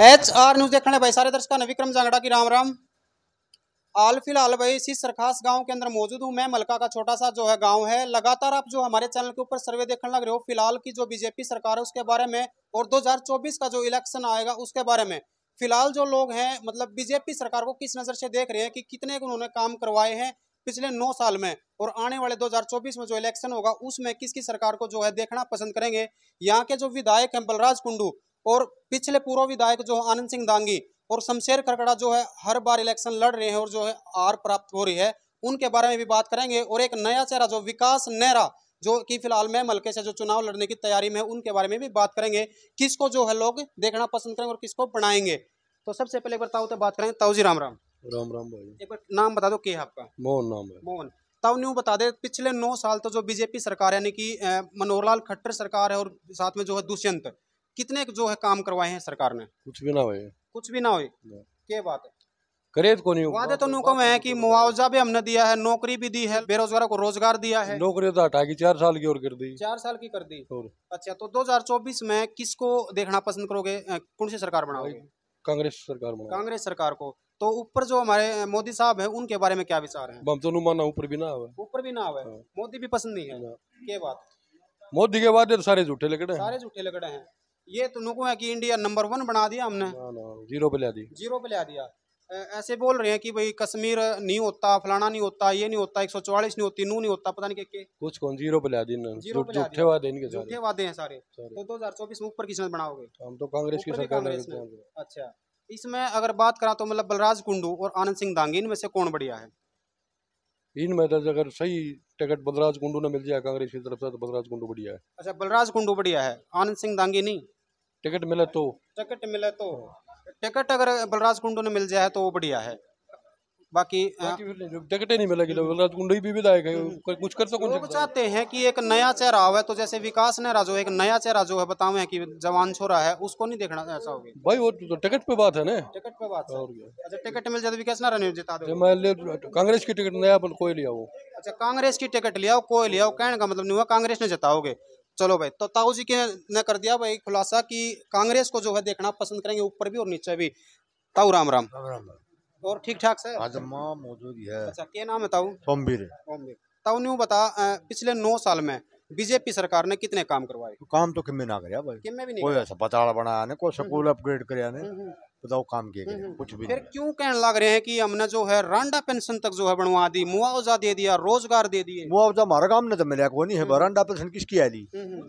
H R news देखने भाई सारे दर्शक ने विक्रम जांगड़ा की राम राम हाल फिलहाल भाई इसी सरखास गांव के अंदर मौजूद हूं मैं मलका का छोटा सा जो है गांव है लगातार आप जो हमारे चैनल के ऊपर सर्वे देखने लग रहे हो फिलहाल की जो बीजेपी सरकार है उसके बारे में और 2024 का जो इलेक्शन आएगा उसके बारे में फिलहाल जो लोग हैं मतलब बीजेपी सरकार को किस नज़र से देख रहे हैं कि कितने उन्होंने काम करवाए हैं पिछले नौ साल में और आने वाले दो में जो इलेक्शन होगा उसमें किसकी सरकार को जो है देखना पसंद करेंगे यहाँ के जो विधायक हैं बलराज कुंडू और पिछले पूर्व विधायक जो है आनंद सिंह दांगी और शमशेर खरकड़ा जो है हर बार इलेक्शन लड़ रहे हैं और जो है हार प्राप्त हो रही है उनके बारे में भी बात करेंगे और एक नया चेहरा जो विकास नेहरा जो कि फिलहाल में मलके से जो चुनाव लड़ने की तैयारी में उनके बारे में भी बात करेंगे किसको जो है लोग देखना पसंद करेंगे और किसको बनाएंगे तो सबसे पहले बताओ तो बात करें ताऊ जी राम राम राम राम भाई एक बार नाम बता दो क्या है आपका मोहन नाम है मोहन ताऊ न्यू बता दे पिछले नौ साल तो जो बीजेपी सरकार यानी कि मनोहर लाल खट्टर सरकार है और साथ में जो है दुष्यंत कितने जो है काम करवाए हैं सरकार ने कुछ भी ना हुए कुछ भी ना हुए क्या बात है करे तो नहीं वादे तो नुकम है कि मुआवजा भी हमने दिया है नौकरी भी दी है बेरोजगारों को रोजगार दिया है नौकरी तो हटा की चार साल की और कर दी चार साल की कर दी अच्छा तो 2024 में किसको देखना पसंद करोगे कौन सी सरकार बनाओगे कांग्रेस सरकार कांग्रेस सरकार को तो ऊपर जो हमारे मोदी साहब है उनके बारे में क्या विचार है तो ऊपर भी ना आवे ऊपर भी ना आवे हाँ। मोदी भी पसंद नहीं है क्या बात मोदी के बाद सारे झूठे तो लगड़े सारे झूठे लगड़े हैं ये तो नुको है कि इंडिया नंबर वन बना दिया हमने जीरो पे लिया जीरो पे लिया दिया ऐसे बोल रहे हैं कि भाई कश्मीर नहीं होता फलाना नहीं होता ये नहीं होता एक सौ चौवालीस नहीं होती नू नहीं होता पता नहीं क्या कुछ कौन जीरो पे लिया दी जीरो पे लिया वादे इनके झूठे वादे हैं सारे तो दो हजार चौबीस में ऊपर किसान बनाओगे हम तो कांग्रेस की सरकार अच्छा इसमें अगर बात करा तो मतलब बलराज कुंडू और आनंद सिंह दांगी इनमें से कौन बढ़िया है इनमें तो अगर सही टिकट बलराज कुंडू ने मिल जाए कांग्रेस की तरफ से तो बलराज कुंडू बढ़िया है अच्छा बलराज कुंडू बढ़िया है आनंद सिंह दांगी नहीं टिकट मिले तो टिकट मिले तो टिकट अगर बलराज कुंडू ने मिल जाए तो वो बढ़िया है बाकी टिकट ही नहीं मिलेगी तो बलराज कुंडू भी विधायक है हम्म। कुछ कर सको लोग चाहते हैं कि एक नया चेहरा है तो जैसे विकास नेहरा जो एक नया चेहरा जो है बताओ है की जवान छोरा है उसको नहीं देखना ऐसा होगा भाई वो तो, तो टिकट पे बात है ना टिकट पे बात और अच्छा, टिकट मिल जाए तो विकास नेहरा नहीं जिता कांग्रेस की टिकट नया कोई लिया वो अच्छा कांग्रेस की टिकट लिया कोई लिया कहने का मतलब नहीं हुआ कांग्रेस ने जिताओगे चलो भाई तो ताऊ जी के ने कर दिया भाई खुलासा कि कांग्रेस को जो है देखना पसंद करेंगे ऊपर भी और नीचे भी ताऊ राम राम राम और ठीक ठाक से आजमा मौजूद है अच्छा क्या नाम है ताऊ सोमवीर ताऊ न्यू बता पिछले नौ साल में बीजेपी सरकार ने कितने काम करवाए काम तो किमे ना कर भाई किमे भी नहीं कोई ऐसा बनाया ने कोई हम्म, हम्म। स्कूल अपग्रेड कराया ने बताओ काम किए हम्म, हम्म, कुछ हम्म। भी फिर क्यों कहने लग रहे हैं कि हमने जो है रांडा पेंशन तक जो है बनवा दी मुआवजा दे दिया रोजगार दे दिए मुआवजा हमारा काम ने तो मिला को नहीं है रांडा पेंशन किसकी आई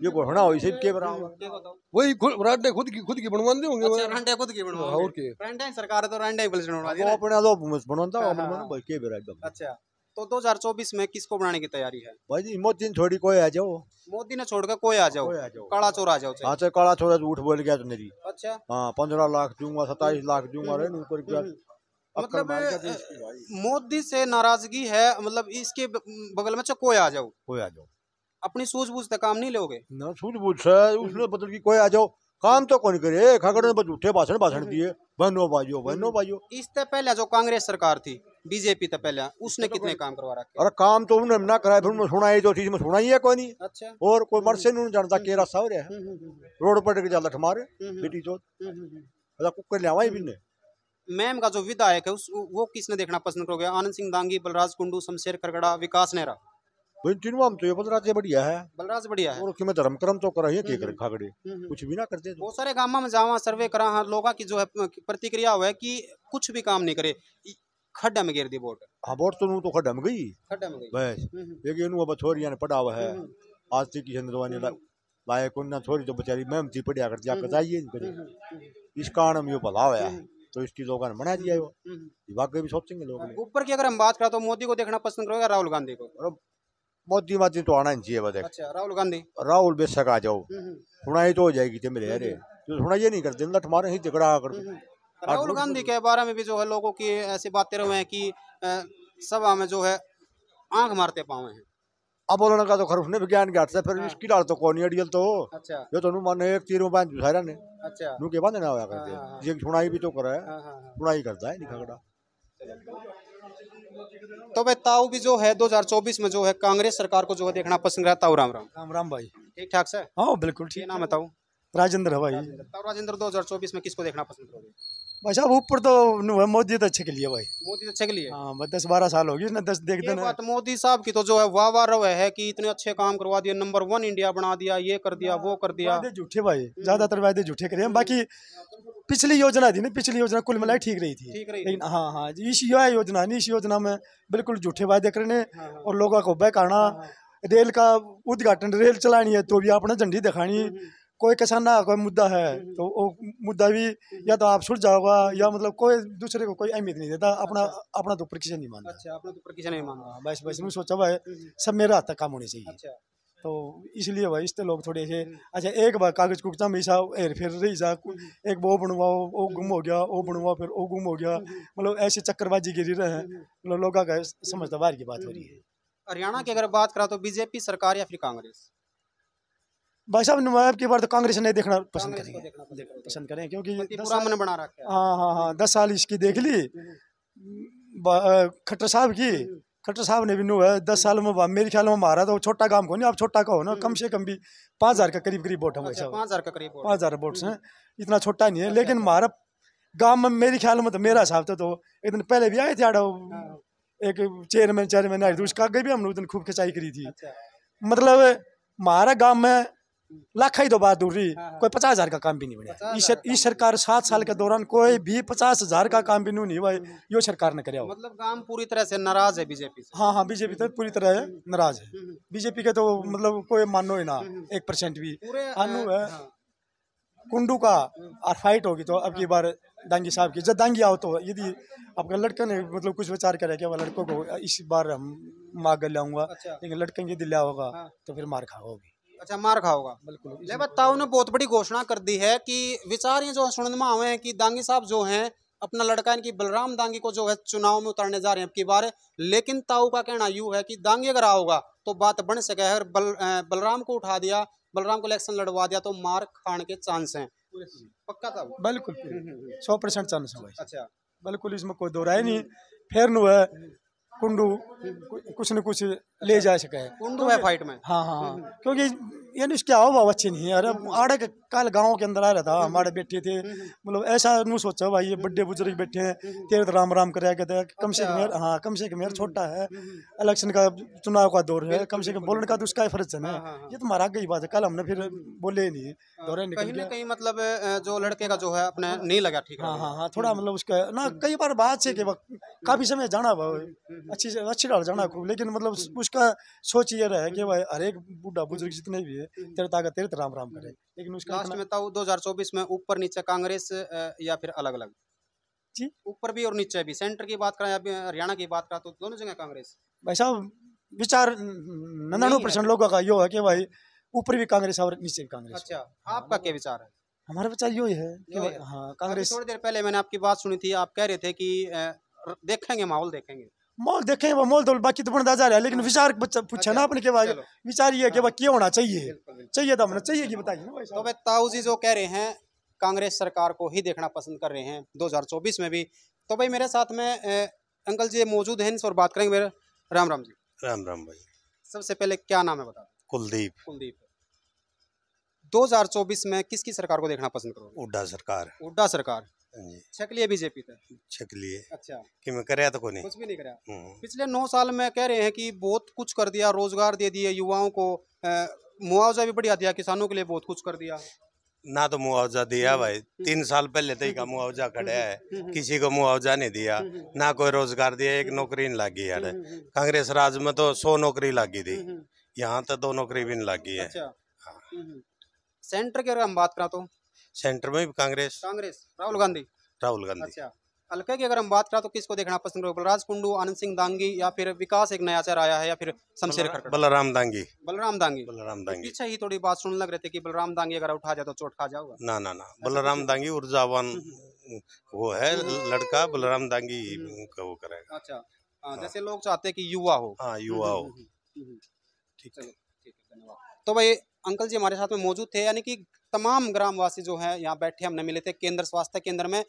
ये घोषणा हुई सिर्फ के वही रांडे खुद की खुद की बनवाते होंगे अच्छा, रांडे खुद की बनवा हाँ, और के रांडा सरकार तो रांडा ही पेंशन बनवा दिया हाँ, अपने तो बनवाता हाँ, तो के अच्छा तो 2024 में किसको बनाने की तैयारी है भाई जी मोदी ने छोड़ी कोई आ जाओ मोदी ने छोड़ कर कोई आ जाओ काला चोर आ जाओ हाँ से काला चोर उठ तो बोल गया तो मेरी अच्छा हाँ पंद्रह लाख दूंगा सताइस लाख दूंगा हम्म, हम्म। मतलब मोदी से नाराजगी है मतलब इसके बगल में अच्छा कोई आ जाओ कोई आ जाओ अपनी सूझबूझ तक काम नहीं लोगे ना सूझबूझ से उसने बदल मतलब की कोई आ जाओ काम तो कौन करे खगड़ ने झूठे भाषण भाषण दिए बहनों भाइयों बहनों हम्म। भाइयों इससे पहले जो कांग्रेस सरकार थी बीजेपी तो पहले उसने कितने काम करवा रखे अरे काम तो उन्होंने ना कराया फिर उन्होंने सुना जो चीज में सुना ही है कोई नहीं अच्छा और कोई मर से हम्म। नहीं जानता के रास्ता हो रहा है हम्म, हम्म, रोड पर के ज्यादा ठमारे बेटी जो अच्छा कुकर ले आवाई बिन्ने मैम का जो विधायक है उस वो किसने देखना पसंद करोगे आनंद सिंह दांगी बलराज कुंडू शमशेर करगड़ा विकास नेहरा तीनों तो ये बलराज बढ़िया है बलराज बढ़िया है और उसमें धर्म कर्म तो करा ही के करे खागड़े कुछ भी ना करते तो। बहुत सारे गाँव में जावा सर्वे करा हाँ लोगों की जो है प्रतिक्रिया हुआ है कि कुछ भी काम नहीं करे खड्डा में गिर दी बोट हाँ बोट तो तो खड्डा में गई खड्डा में गई बस हम्म, हम्म। एक इनू अब छोरिया ने पड़ा हुआ है हम्म, आज तक किसी ने लाया कौन ना छोरी तो बेचारी मैम थी पढ़िया करती आप बताइए इस कारण में यो भला हुआ है तो इसकी लोगों ने मना दिया है वो वाकई भी सोचेंगे लोग हाँ, ऊपर की अगर हम बात करें तो मोदी को देखना पसंद करोगे राहुल गांधी को मोदी मादी तो आना चाहिए बस अच्छा, राहुल गांधी राहुल बेशक आ जाओ सुनाई तो हो जाएगी ते अरे तो सुनाई नहीं करते लठ मारे ही झगड़ा कर राहुल गांधी के बारे में भी जो है लोगों की ऐसी बातें रहे हैं कि सभा में जो है आंख मारते पावे हैं अब बोलने का तो खरूफ ने विज्ञान ज्ञात से फिर हाँ। इसकी डाल तो कौन अडियल तो अच्छा जो तो मान एक तीर में बांध दुसारा ने अच्छा नू के बांध ना होया करते हाँ, हाँ, ये सुनाई भी तो करे सुनाई करता है निखगड़ा तो भाई ताऊ भी जो है 2024 में जो है कांग्रेस सरकार को जो है देखना पसंद रहा ताऊ राम राम राम राम भाई ठीक ठाक से हाँ बिल्कुल ठीक नाम है ताऊ राजेंद्र भाई ताऊ राजेंद्र 2024 में किसको देखना पसंद करोगे भाई साहब ऊपर तो मोदी तो अच्छे के लिए भाई मोदी तो अच्छे के लिए हाँ दस बारह साल होगी उसने दस देख देना तो मोदी साहब की तो जो है वाह वाह रो है कि इतने अच्छे काम करवा दिए नंबर वन इंडिया बना दिया ये कर दिया हाँ, वो कर दिया वादे झूठे भाई हम्म। ज्यादातर वायदे झूठे करे बाकी पिछली योजना थी ना पिछली योजना कुल मिलाई ठीक रही थी लेकिन हाँ हाँ इस यह योजना नहीं इस योजना में बिल्कुल झूठे वायदे करने हाँ, हाँ। और लोगों को बहकाना रेल का उद्घाटन रेल चलानी है तो भी आपने झंडी दिखानी हम्म, हम्म। कोई किसान का कोई मुद्दा है हम्म, हम्म। तो वो मुद्दा भी हम्म, या तो आप सुलझ जाओगा या मतलब कोई दूसरे को कोई अहमियत नहीं देता अपना अच्छा। अपना तो ऊपर किसी नहीं मानता अच्छा अपना तो नहीं मानता हाँ, बस बस मैं सोचा भाई सब मेरा हाथ तक काम होने चाहिए अच्छा तो इसलिए भाई इसते लोग थोड़े से अच्छा एक बार कागज कुकता में सा हेर फेर रही सा एक वो बनवाओ वो गुम हो गया वो बनवाओ फिर वो गुम हो गया मतलब ऐसे चक्करबाजी गिरी रहे हैं मतलब लोगों का समझदार की बात हो रही है हरियाणा की अगर बात करा तो बीजेपी सरकार या फिर कांग्रेस भाई साहब नवाब की बार तो कांग्रेस नहीं देखना पसंद करेंगे देखना पसंद, करें क्योंकि हाँ हाँ हाँ दस साल इसकी देख ली हम्म, हम्म। खट्टर साहब की हम्म। खट्टर साहब ने भी नो है दस साल में मेरे ख्याल में मारा तो छोटा काम को नहीं आप छोटा का हो ना कम से कम भी पाँच हज़ार का करीब करीब वोट है भाई अच्छा, साहब पाँच हज़ार का करीब पाँच हज़ार वोट्स हैं इतना छोटा नहीं है अच्छा, लेकिन अच्छा। मारा गाँव में मेरे ख्याल में तो मेरा हिसाब था तो एक दिन पहले भी आए थे आड़ा हाँ, हाँ। एक चेयरमैन चेयरमैन आए थे उसका आगे भी हमने उस दिन खूब खिंचाई करी थी मतलब हमारा गाँव में लाख ही दो बहादुरी हाँ, हाँ। कोई पचास हजार का काम भी नहीं बना इस, सरकार सात साल के दौरान कोई भी पचास हजार का काम भी नहीं हुआ हम्म, हम्म। यो सरकार ने कराया मतलब काम पूरी तरह से नाराज है बीजेपी से हाँ हाँ बीजेपी तो पूरी तरह हम्म, नाराज है बीजेपी के तो मतलब कोई मानो ही ना एक परसेंट भी अनु है हाँ। कुंडू का और फाइट होगी तो अब की बार दांगी साहब की जब दांगी आओ तो यदि आपका लड़का ने मतलब कुछ विचार करे कि लड़कों को इस बार हम मार कर लाऊंगा अच्छा। लेकिन लड़कन यदि लिया होगा तो फिर मार खा होगी अच्छा मार खाओगा बिल्कुल ले बताओ ने बहुत बड़ी घोषणा कर दी है कि विचार ये जो सुनने में आवे हैं कि दांगी साहब जो हैं अपना लड़का इनकी बलराम दांगी को जो है चुनाव में उतारने जा रहे हैं अब की बार लेकिन ताऊ का कहना यूँ है कि दांगी अगर आओगा तो बात बन सके अगर बल बलराम को उठा दिया बलराम को इलेक्शन लड़वा दिया तो मार खाने के चांस हैं पक्का था बिल्कुल हम्म, हम्म, हम्म। सौ परसेंट चांस है अच्छा बिल्कुल इसमें कोई दो राय नहीं फिर नु है कुंडू कुछ न कुछ ले जा सके कुंडू है फाइट में हाँ हाँ, हाँ। हम्म। क्योंकि यानी उसके आओ भाव अच्छे नहीं है अरे हम्म। आड़े के कल गांव के अंदर आ रहा था हम्म। हमारे बैठे थे मतलब ऐसा नहीं सोचा भाई ये बड़े बुजुर्ग बैठे हैं तेरे तो राम राम कराया कहते हैं कम से अच्छा। कम हाँ कम से कम यार छोटा है इलेक्शन का चुनाव का दौर है कम से कम बोलने का तो उसका फर्ज है ना हाँ, हाँ, ये तो मारा गई बात है कल हमने फिर बोले नहीं दौरे निकल कहीं मतलब जो लड़के का जो है अपने नहीं लगा ठीक हाँ हाँ हाँ थोड़ा मतलब उसका ना कई बार बात से काफ़ी समय जाना भाव हम्म, हम्म, हम्म। अच्छी से अच्छी डाल जाना खूब लेकिन मतलब उसका सोच ये रहा है कि भाई हर एक बूढ़ा बुजुर्ग जितने भी है तेरे ताकत तेरे राम राम करे लेकिन उसका लास्ट में बताओ 2024 में ऊपर नीचे कांग्रेस या फिर अलग अलग जी ऊपर भी और नीचे भी सेंटर की बात करें या हरियाणा की बात करें तो दोनों जगह कांग्रेस भाई साहब विचार नन्नानवे परसेंट लोगों का यो है कि भाई ऊपर भी कांग्रेस और नीचे भी कांग्रेस अच्छा आपका क्या विचार है हमारा विचार यो है कि हाँ कांग्रेस थोड़ी देर पहले मैंने आपकी बात सुनी थी आप कह रहे थे कि देखेंगे माहौल देखेंगे माहौल देखेंगे माहौल तो बाकी तो बन जा रहा है लेकिन हाँ। विचार पूछा ना अच्छा, अपने के बारे विचार ये कि हाँ। क्या होना चाहिए चाहिए तो हमने चाहिए कि बताइए तो भाई ताऊ जी जो कह रहे हैं कांग्रेस सरकार को ही देखना पसंद कर रहे हैं 2024 में भी तो भाई मेरे साथ में अंकल जी मौजूद हैं और बात करेंगे मेरे राम राम जी राम राम भाई सबसे पहले क्या नाम है बता कुलदीप कुलदीप 2024 में किसकी सरकार को देखना पसंद करोगे उड्डा सरकार उड्डा सरकार हाँ तो? अच्छा। तो हाँ। पिछले नौ साल में कह रहे हैं की बहुत कुछ कर दिया रोजगार दे दिए युवाओं को मुआवजा भी बढ़िया दिया किसानों के लिए बहुत कुछ कर दिया ना तो मुआवजा दिया हम्म। भाई तीन हम्म। साल पहले तक तो का हम्म। मुआवजा खड़ा है किसी को मुआवजा नहीं दिया ना कोई रोजगार दिया एक नौकरी नहीं लागी यार कांग्रेस राज में तो सौ नौकरी लागी थी यहाँ तो दो नौकरी भी नहीं लागी है अच्छा। हाँ। सेंटर की अगर हम बात करा तो सेंटर में भी कांग्रेस कांग्रेस राहुल गांधी राहुल गांधी अच्छा हल्के की अगर हम बात करें तो किसको देखना पसंद करोगे बलराज कुंडू आनंद सिंह दांगी या फिर विकास एक नया चेहरा आया है या फिर शमशेर बलराम दांगी बलराम दांगी बलराम दांगी पीछे ही थोड़ी बात सुनने लग रहे थे कि बलराम दांगी अगर उठा जाए तो चोट खा जाओ ना ना ना बलराम दांगी ऊर्जावान हम्म, हम्म। वो है लड़का बलराम दांगी हम्म, वो करेगा अच्छा हाँ, हाँ। जैसे लोग चाहते है की युवा हो हाँ युवा हो ठीक है तो भाई अंकल जी हमारे साथ में मौजूद थे यानी कि तमाम ग्रामवासी जो है यहाँ बैठे हमने मिले थे केंद्र स्वास्थ्य केंद्र में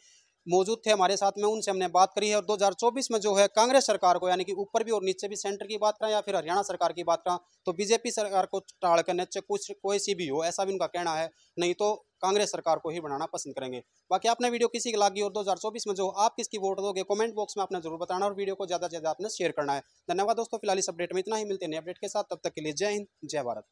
मौजूद थे हमारे साथ में उनसे हमने बात करी है और 2024 में जो है कांग्रेस सरकार को यानी कि ऊपर भी और नीचे भी सेंटर की बात करें या फिर हरियाणा सरकार की बात करें तो बीजेपी सरकार को टाल कर नीचे कुछ कोई सी भी हो ऐसा भी उनका कहना है नहीं तो कांग्रेस सरकार को ही बनाना पसंद करेंगे बाकी आपने वीडियो किसी की लागी और दो में जो आप किसकी वोट दोगे कॉमेंट बॉक्स में आपने जरूर बताना और वीडियो को ज़्यादा से ज़्यादा आपने शेयर करना है धन्यवाद दोस्तों फिलहाल इस अपडेट में इतना ही मिलते हैं अपडेट के साथ तब तक के लिए जय हिंद जय भारत